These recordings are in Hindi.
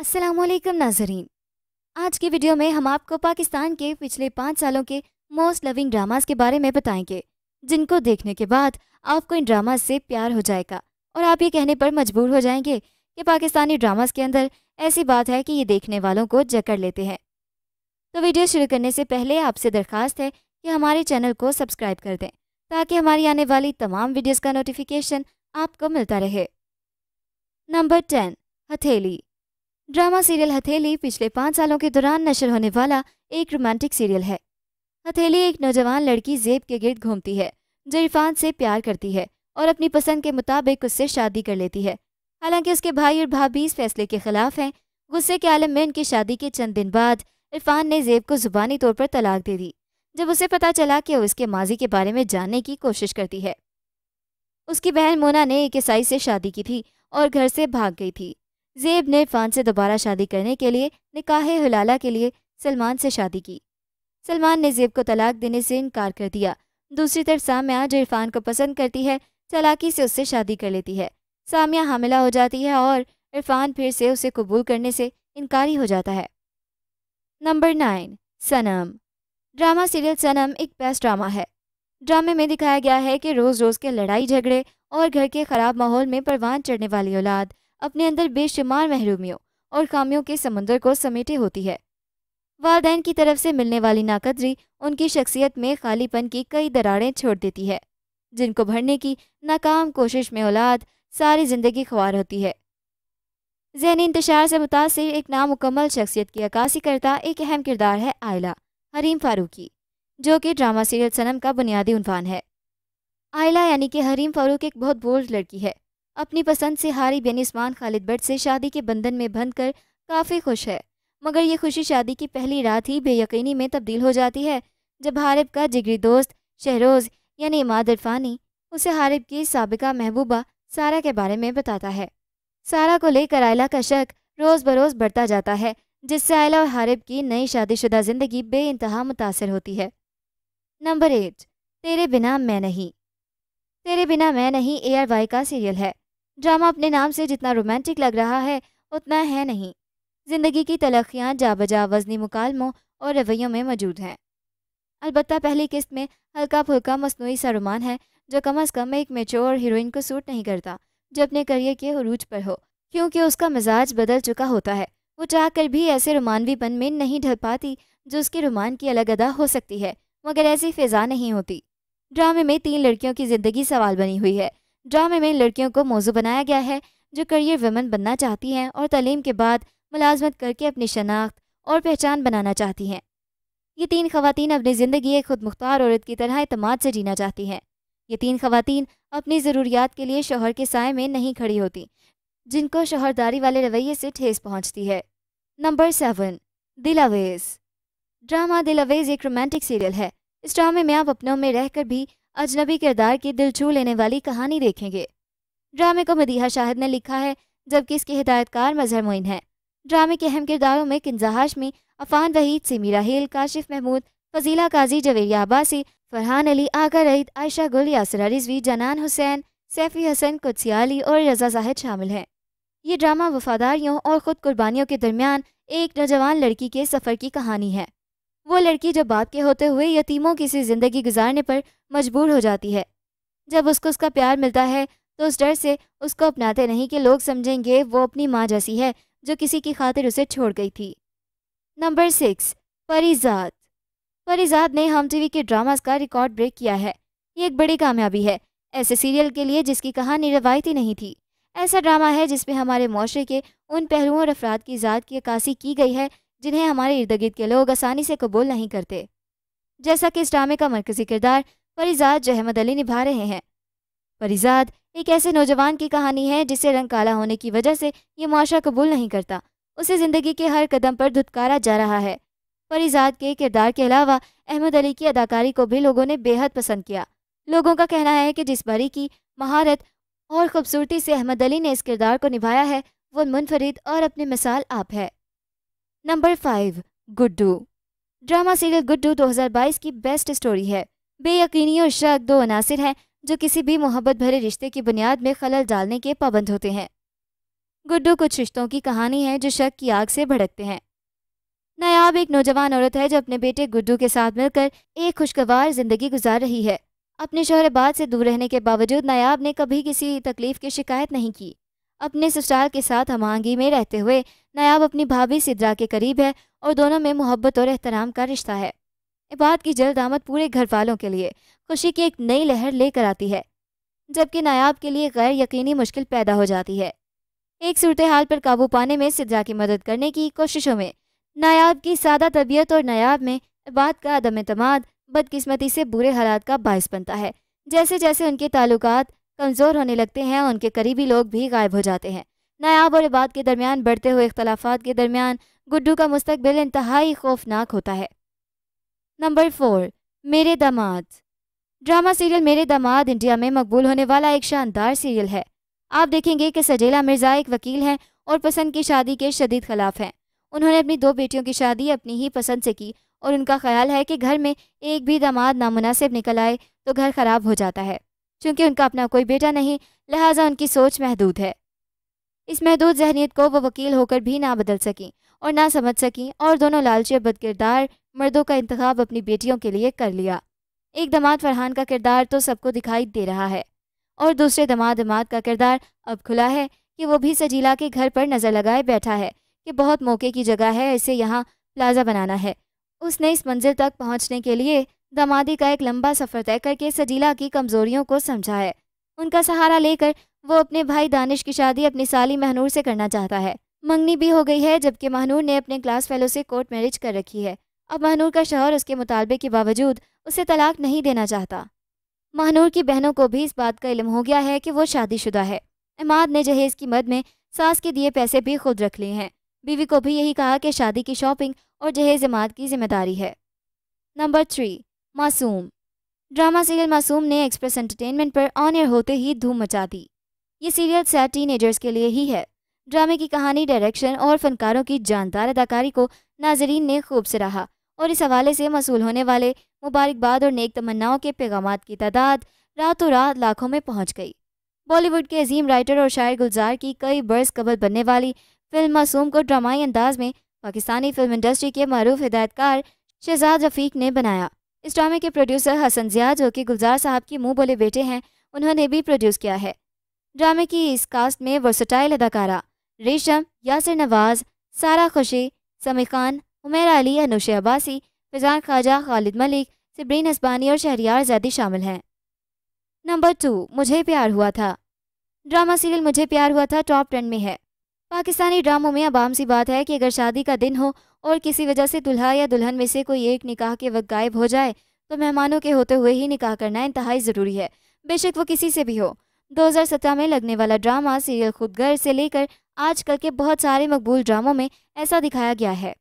असलकम नाजरीन आज की वीडियो में हम आपको पाकिस्तान के पिछले पाँच सालों के मोस्ट लविंग ड्रामास के बारे में बताएंगे जिनको देखने के बाद आपको इन ड्रामास से प्यार हो जाएगा और आप ये कहने पर मजबूर हो जाएंगे कि पाकिस्तानी ड्रामास के अंदर ऐसी बात है कि ये देखने वालों को जकड़ लेते हैं तो वीडियो शुरू करने से पहले आपसे दरख्वास्त है कि हमारे चैनल को सब्सक्राइब कर दें ताकि हमारी आने वाली तमाम वीडियोज़ का नोटिफिकेशन आपको मिलता रहे number ten Hatheli drama serial Hatheli पिछले पाँच सालों के दौरान नशर होने वाला एक रोमांटिक सीरियल है हथेली एक नौजवान लड़की जेब के गिर्द घूमती है जो इरफान से प्यार करती है और अपनी पसंद के मुताबिक उससे शादी कर लेती है हालांकि उसके भाई और भाभी इस फैसले के खिलाफ हैं गुस्से के आलम में उनकी शादी के चंद दिन बाद इरफान ने जेब को ज़ुबानी तौर पर तलाक दे दी जब उसे पता चला कि उसके माजी के बारे में जानने की कोशिश करती है उसकी बहन मोना ने एक ईसाई से शादी की थी और घर से भाग गई थी जेब ने इरफान से दोबारा शादी करने के लिए निकाह हलाला के लिए सलमान से शादी की सलमान ने जेब को तलाक देने से इनकार कर दिया दूसरी तरफ सामिया जो इरफान को पसंद करती है चलाकी से उससे शादी कर लेती है सामिया हामिला हो जाती है और इरफान फिर से उसे कबूल करने से इनकारी हो जाता है number nine Sanam drama serial Sanam एक बेस्ट ड्रामा है ड्रामे में दिखाया गया है कि रोज़ रोज़ के लड़ाई झगड़े और घर के ख़राब माहौल में परवान चढ़ने वाली औलाद अपने अंदर बेशुमार महरूमियों और खामियों के समुद्र को समेटे होती है वालदेन की तरफ से मिलने वाली नाकदरी उनकी शख्सियत में खालीपन की कई दरारें छोड़ देती है जिनको भरने की नाकाम कोशिश में औलाद सारी ज़िंदगी ख्वार होती है जहनी इंतशार से मुतासर एक नामुकम्मल शख्सियत की अक्सी करता एक अहम किरदार है आयला हरीम फारूकी जो कि ड्रामा सीरियल सनम का बुनियादी उनफान है आयला यानी कि हरीम फारूक एक बहुत बोल्ड लड़की है अपनी पसंद से हारी बेन उस्मान खालिद भट्ट से शादी के बंधन में बंध कर काफ़ी खुश है मगर ये खुशी शादी की पहली रात ही बेयकीनी में तब्दील हो जाती है जब हारिब का जिगरी दोस्त शहरोज़ यानी इमाद इरफानी उसे हारिब की सबका महबूबा सारा के बारे में बताता है सारा को लेकर आयला का शक रोज़ बरोज़ बढ़ता जाता है जिससे आयला और हारिब की नई शादीशुदा ज़िंदगी बे इंतहा मुतासर होती है नंबर एट तेरे बिना मैं नहीं तेरे Bina Main Nahi A R Y का सीरियल है ड्रामा अपने नाम से जितना रोमांटिक लग रहा है उतना है नहीं ज़िंदगी की तलखियाँ जा बजा वजनी मुकालमों और रवैयों में मौजूद हैं अलबत् पहली किस्त में हल्का फुल्का मसनू सा रुमान है जो कम अज़ कम एक मेचोर हीरोइन को सूट नहीं करता जो अपने करियर के हरूज पर हो क्योंकि उसका मिजाज बदल चुका होता है वो चाह कर भी ऐसे पन में नहीं ढल पाती जो उसके रुमान की अलग अदा हो सकती है मगर ऐसी फिजा नहीं होती ड्रामे में तीन लड़कियों की ज़िंदगी सवाल बनी हुई है ड्रामे में लड़कियों को मौजू बनाया गया है जो करियर वमेन बनना चाहती हैं और तलीम के बाद मुलाजमत करके अपनी शनाख्त और पहचान बनाना चाहती हैं ये तीन खवतान अपनी ज़िंदगी एक खुद मुख्तार औरत की तरह अतमाद से जीना चाहती हैं ये तीन खातन अपनी ज़रूरियात के लिए शोहर के साय में नहीं खड़ी होती जिनको शोहरदारी वाले रवैये से ठेस पहुँचती है नंबर सेवन दिल अवेज़ ड्रामा दिल अवेज़ एक रोमांटिक सीरियल है इस ड्रामे में आप अपनों में रहकर भी अजनबी किरदार की दिल छू लेने वाली कहानी देखेंगे ड्रामे को मदीहा शाहिद ने लिखा है जबकि इसके हिदायतकार मजहर मोइन है ड्रामे के अहम किरदारों में किन्जा हाशमी अफान वहीद सिमी राहल काशिफ महमूद फजीला काजी जवेरिया अब्बासी फरहान अली आगा रईद आयशा गुल यासरा रिजवी जनान हुसैन सैफी हसन कुत्सियाली और रजा जाहिद शामिल हैं ये ड्रामा वफादारियों और ख़ुद कुर्बानियों के दरमियान एक नौजवान लड़की के सफ़र की कहानी है वो लड़की जब बाप के होते हुए यतीमों की सी ज़िंदगी गुजारने पर मजबूर हो जाती है जब उसको उसका प्यार मिलता है तो उस डर से उसको अपनाते नहीं कि लोग समझेंगे वो अपनी माँ जैसी है जो किसी की खातिर उसे छोड़ गई थी नंबर सिक्स फरीजाद परिजात ने हम टीवी के ड्रामास का रिकॉर्ड ब्रेक किया है ये एक बड़ी कामयाबी है ऐसे सीरियल के लिए जिसकी कहानी रवायती नहीं थी ऐसा ड्रामा है जिसमें हमारे माशरे के उन पहलुओं और अफराद की ज़ात की अक्सी की गई है जिन्हें हमारे इर्द गिर्द के लोग आसानी से कबूल नहीं करते जैसा कि इस ड्रामे का मरकजी किरदार फरीजाद जहमद अली निभा रहे हैं फरीजाद एक ऐसे नौजवान की कहानी है जिसे रंग काला होने की वजह से ये मुआरा कबूल नहीं करता उसे ज़िंदगी के हर कदम पर धुतकारा जा रहा है फरीजाद के किरदार के अलावा अहमद अली की अदाकारी को भी लोगों ने बेहद पसंद किया लोगों का कहना है कि जिस बारी की महारत और ख़ूबसूरती से अहमद अली ने इस किरदार को निभाया है वो मुनफरद और अपने मिसाल आप है number five Guddu drama serial Guddu 2022 की बेस्ट स्टोरी है बेयकीनी और शक दो अनासर हैं जो किसी भी मोहब्बत भरे रिश्ते की बुनियाद में खलल डालने के पाबंद होते हैं गुड्डू कुछ रिश्तों की कहानी है जो शक की आग से भड़कते हैं नायाब एक नौजवान औरत है जो अपने बेटे गुड्डू के साथ मिलकर एक खुशगवार जिंदगी गुजार रही है अपने शोहरबाद से दूर रहने के बावजूद नायाब ने कभी किसी तकलीफ की शिकायत नहीं की अपने ससुराल के साथ हमांगी में रहते हुए नायाब अपनी भाभी सिद्रा के करीब है और दोनों में मोहब्बत और एहतराम का रिश्ता है इबाद की जल्द आमद पूरे घर वालों के लिए खुशी की एक नई लहर लेकर आती है जबकि नायाब के लिए गैर यकीनी मुश्किल पैदा हो जाती है एक सूरत हाल पर काबू पाने में सिद्रा की मदद करने की कोशिशों में नायाब की सादा तबीयत और नायाब में इबाद का अदम अतमाद बदकस्मती से बुरे हालात का बायस बनता है जैसे जैसे उनके ताल्लुकात कमज़ोर होने लगते हैं उनके करीबी लोग भी गायब हो जाते हैं नायाब और इबाद के दरमियान बढ़ते हुए इख्तलाफात के दरमियान गुड्डू का मुस्तबिल इंतहाई खौफनाक होता है नंबर फोर मेरे दामाद ड्रामा सीरियल मेरे दामाद इंडिया में मकबूल होने वाला एक शानदार सीरियल है आप देखेंगे कि सजेला मिर्ज़ा एक वकील हैं और पसंद की शादी के शदीद खिलाफ हैं उन्होंने अपनी दो बेटियों की शादी अपनी ही पसंद से की और उनका ख्याल है कि घर में एक भी दामाद नामनासिब निकल आए तो घर ख़राब हो जाता है चूंकि उनका अपना कोई बेटा नहीं लिहाजा उनकी सोच महदूद है इस महदूद जहनीत को वो वकील होकर भी ना बदल सकें और ना समझ सकें और दोनों लालची और बदकिरदार मर्दों का इंतखब अपनी बेटियों के लिए कर लिया एक दमाद फरहान का किरदार तो सबको दिखाई दे रहा है और दूसरे दमाद दमाद का किरदार अब खुला है कि वो भी सजीला के घर पर नज़र लगाए बैठा है कि बहुत मौके की जगह है इसे यहाँ प्लाजा बनाना है उसने इस मंजिल तक पहुँचने के लिए दमादी का एक लंबा सफ़र तय करके सजीला की कमज़ोरियों को समझा है उनका सहारा लेकर वो अपने भाई दानिश की शादी अपनी साली महनूर से करना चाहता है मंगनी भी हो गई है जबकि महनूर ने अपने क्लास फेलो से कोर्ट मैरिज कर रखी है अब महनूर का शोहर उसके मुतालबे के बावजूद उसे तलाक नहीं देना चाहता महनूर की बहनों को भी इस बात का इलम हो गया है कि वो शादीशुदा है इमाद ने जहेज़ की मद में सास के दिए पैसे भी खुद रख लिए हैं बीवी को भी यही कहा कि शादी की शॉपिंग और जहेज़ इमाद की जिम्मेदारी है number three Masoom drama serial Masoom ने एक्सप्रेस एंटरटेनमेंट पर ऑन एयर होते ही धूम मचा दी ये सीरियल सैड टीनेजर्स के लिए ही है ड्रामे की कहानी डायरेक्शन और फनकारों की जानदार अदाकारी को नाजरीन ने खूब सराहा और इस हवाले से मसूल होने वाले मुबारकबाद और नेक तमन्नाओं के पैगाम की तादाद रातों रात लाखों में पहुंच गई बॉलीवुड के अजीम राइटर और शायर गुलजार की कई बर्स कबल बनने वाली फिल्म मासूम को ड्रामाई अंदाज में पाकिस्तानी फिल्म इंडस्ट्री के मरूफ हिदायतकार शहजाद रफ़ीक ने बनाया इस ड्रामे के प्रोड्यूसर हसन जिया जो कि गुलजार साहब के मुँह बोले बेटे हैं उन्होंने भी प्रोड्यूस किया है ड्रामे की इस कास्ट में वर्सटाइल अदाकारा रेशम यासिर नवाज़ सारा खुशी समी खान उमेर अली अनुश अब्बासी फिजान ख्वाजा खालिद मलिक सिब्रीन हस्बानी और शहरियार जैदी शामिल हैं नंबर टू मुझे प्यार हुआ था ड्रामा सीरियल मुझे प्यार हुआ था टॉप टेन में है पाकिस्तानी ड्रामों में अब आम सी बात है कि अगर शादी का दिन हो और किसी वजह से दुल्हा या दुल्हन में से कोई एक निकाह के वक्त गायब हो जाए तो मेहमानों के होते हुए ही निकाह करना इंतहाई ज़रूरी है बेशक वो किसी से भी हो 2017 में लगने वाला ड्रामा सीरियल खुदगर से लेकर आजकल के बहुत सारे मकबूल ड्रामों में ऐसा दिखाया गया है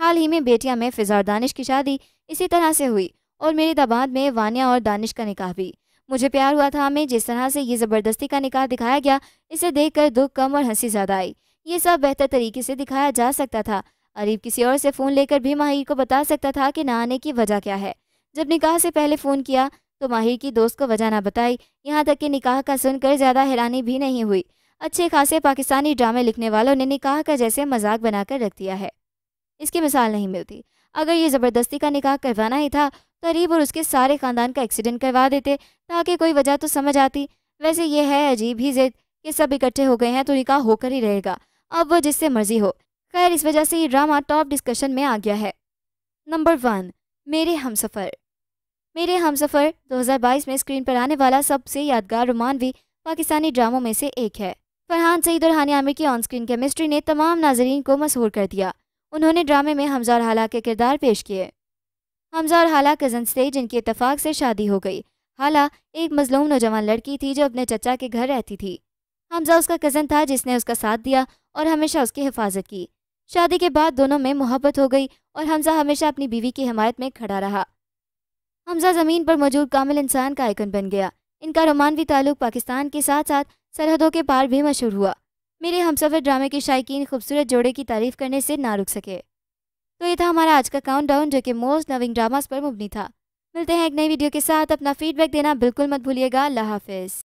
हाल ही में बेटिया में फिजार दानिश की शादी इसी तरह से हुई और मेरे दबाद में वानिया और दानिश का निकाह भी मुझे प्यार हुआ था हमें जिस तरह से ये ज़बरदस्ती का निकाह दिखाया गया इसे देखकर दुख कम और हंसी ज़्यादा आई ये सब बेहतर तरीके से दिखाया जा सकता था अरीब किसी और से फ़ोन लेकर भी माहिर को बता सकता था कि ना आने की वजह क्या है जब निकाह से पहले फ़ोन किया तो माहिर की दोस्त को वजह ना बताई यहाँ तक कि निकाह का सुनकर ज़्यादा हैरानी भी नहीं हुई अच्छे खासे पाकिस्तानी ड्रामे लिखने वालों ने निकाह का जैसे मजाक बनाकर रख दिया है इसकी मिसाल नहीं मिलती अगर ये ज़बरदस्ती का निकाह करवाना ही था तो अरीब और उसके सारे ख़ानदान का एक्सीडेंट करवा देते ताकि कोई वजह तो समझ आती वैसे ये है अजीब ही जिद कि सब इकट्ठे हो गए हैं तो निकाह होकर ही रहेगा अब वो जिससे मर्जी हो खैर इस वजह से ये ड्रामा टॉप डिस्कशन में आ गया है नंबर वन मेरे हम सफ़र मेरे हम सफ़र 2022 में स्क्रीन पर आने वाला सबसे यादगार रोमानवी पाकिस्तानी ड्रामों में से एक है फरहान सईद और हानि आमिर की ऑन स्क्रीन केमिस्ट्री ने तमाम नाजरीन को मशहूर कर दिया उन्होंने ड्रामे में हमजा और हाला के किरदार पेश किए हमजा और हाला कजन थे जिनके इतफाक़ से शादी हो गई हाला एक मजलूम नौजवान लड़की थी जो अपने चचा के घर रहती थी हमजा उसका कज़न था जिसने उसका साथ दिया और हमेशा उसकी हिफाजत की शादी के बाद दोनों में मोहब्बत हो गई और हमजा हमेशा अपनी बीवी की हमायत में खड़ा रहा हमजा ज़मीन पर मौजूद कामिल इंसान का आइकन बन गया इनका रोमानवी ताल्लुक पाकिस्तान के साथ साथ सरहदों के पार भी मशहूर हुआ मेरे हमसफ़र ड्रामे के शायकीन खूबसूरत जोड़े की तारीफ करने से ना रुक सके तो ये था हमारा आज का काउंटडाउन जो कि मोस्ट लविंग ड्रामास पर मुबनी था मिलते हैं एक नई वीडियो के साथ अपना फीडबैक देना बिल्कुल मत भूलिएगा अल्लाह हाफिज़